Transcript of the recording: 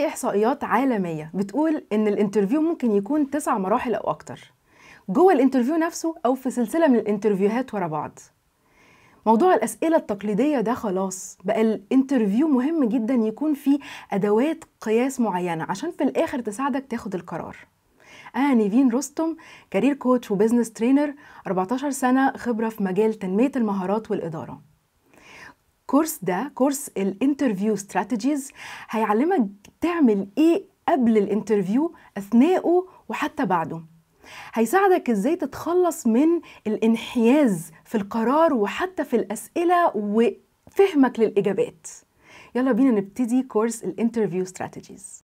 في احصائيات عالميه بتقول ان الانترفيو ممكن يكون تسع مراحل او اكتر جوه الانترفيو نفسه او في سلسله من الانترفيوهات ورا بعض موضوع الأسئلة التقليدية ده خلاص بقى الانترفيو مهم جدا يكون فيه أدوات قياس معينة عشان في الآخر تساعدك تاخد القرار أنا نيفين رستم كارير كوتش وبزنس ترينر 14 سنة خبرة في مجال تنمية المهارات والإدارة الكورس ده كورس الانترفيو استراتيجيز هيعلمك تعمل ايه قبل الانترفيو اثناءه وحتى بعده هيساعدك ازاي تتخلص من الانحياز في القرار وحتى في الاسئله وفهمك للاجابات يلا بينا نبتدي كورس الانترفيو استراتيجيز